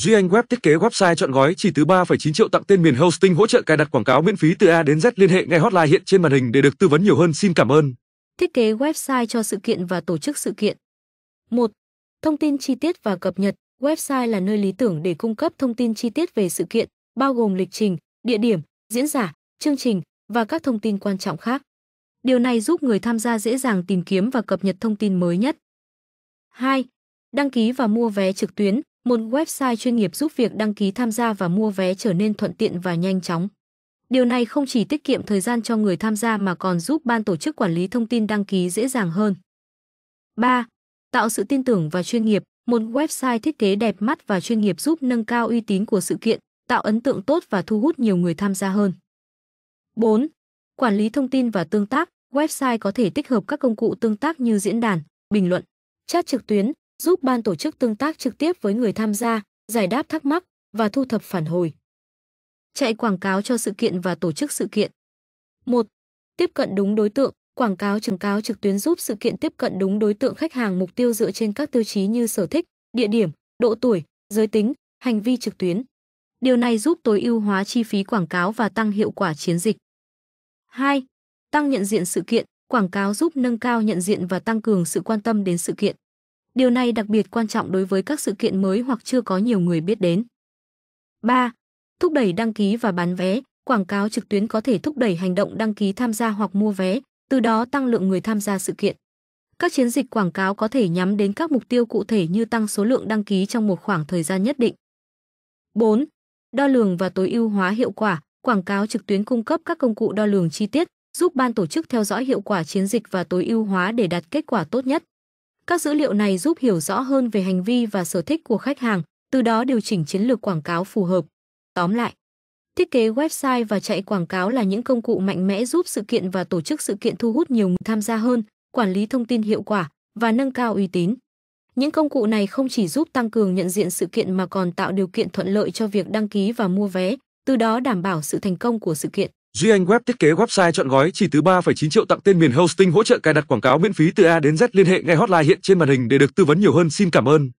Duy Anh Web thiết kế website chọn gói chỉ từ 3,9 triệu tặng tên miền hosting hỗ trợ cài đặt quảng cáo miễn phí từ A đến Z liên hệ ngay hotline hiện trên màn hình để được tư vấn nhiều hơn. Xin cảm ơn. Thiết kế website cho sự kiện và tổ chức sự kiện. 1. Thông tin chi tiết và cập nhật. Website là nơi lý tưởng để cung cấp thông tin chi tiết về sự kiện, bao gồm lịch trình, địa điểm, diễn giả, chương trình và các thông tin quan trọng khác. Điều này giúp người tham gia dễ dàng tìm kiếm và cập nhật thông tin mới nhất. 2. Đăng ký và mua vé trực tuyến một website chuyên nghiệp giúp việc đăng ký tham gia và mua vé trở nên thuận tiện và nhanh chóng. Điều này không chỉ tiết kiệm thời gian cho người tham gia mà còn giúp ban tổ chức quản lý thông tin đăng ký dễ dàng hơn. 3. Tạo sự tin tưởng và chuyên nghiệp, một website thiết kế đẹp mắt và chuyên nghiệp giúp nâng cao uy tín của sự kiện, tạo ấn tượng tốt và thu hút nhiều người tham gia hơn. 4. Quản lý thông tin và tương tác, website có thể tích hợp các công cụ tương tác như diễn đàn, bình luận, chat trực tuyến, giúp ban tổ chức tương tác trực tiếp với người tham gia, giải đáp thắc mắc và thu thập phản hồi. Chạy quảng cáo cho sự kiện và tổ chức sự kiện. 1. Tiếp cận đúng đối tượng, quảng cáo trừng cáo trực tuyến giúp sự kiện tiếp cận đúng đối tượng khách hàng mục tiêu dựa trên các tiêu chí như sở thích, địa điểm, độ tuổi, giới tính, hành vi trực tuyến. Điều này giúp tối ưu hóa chi phí quảng cáo và tăng hiệu quả chiến dịch. 2. Tăng nhận diện sự kiện, quảng cáo giúp nâng cao nhận diện và tăng cường sự quan tâm đến sự kiện. Điều này đặc biệt quan trọng đối với các sự kiện mới hoặc chưa có nhiều người biết đến. 3. Thúc đẩy đăng ký và bán vé, quảng cáo trực tuyến có thể thúc đẩy hành động đăng ký tham gia hoặc mua vé, từ đó tăng lượng người tham gia sự kiện. Các chiến dịch quảng cáo có thể nhắm đến các mục tiêu cụ thể như tăng số lượng đăng ký trong một khoảng thời gian nhất định. 4. Đo lường và tối ưu hóa hiệu quả, quảng cáo trực tuyến cung cấp các công cụ đo lường chi tiết, giúp ban tổ chức theo dõi hiệu quả chiến dịch và tối ưu hóa để đạt kết quả tốt nhất. Các dữ liệu này giúp hiểu rõ hơn về hành vi và sở thích của khách hàng, từ đó điều chỉnh chiến lược quảng cáo phù hợp. Tóm lại, thiết kế website và chạy quảng cáo là những công cụ mạnh mẽ giúp sự kiện và tổ chức sự kiện thu hút nhiều người tham gia hơn, quản lý thông tin hiệu quả và nâng cao uy tín. Những công cụ này không chỉ giúp tăng cường nhận diện sự kiện mà còn tạo điều kiện thuận lợi cho việc đăng ký và mua vé, từ đó đảm bảo sự thành công của sự kiện. Duy Anh Web thiết kế website chọn gói chỉ từ 3,9 triệu tặng tên miền hosting hỗ trợ cài đặt quảng cáo miễn phí từ A đến Z liên hệ ngay hotline hiện trên màn hình để được tư vấn nhiều hơn. Xin cảm ơn.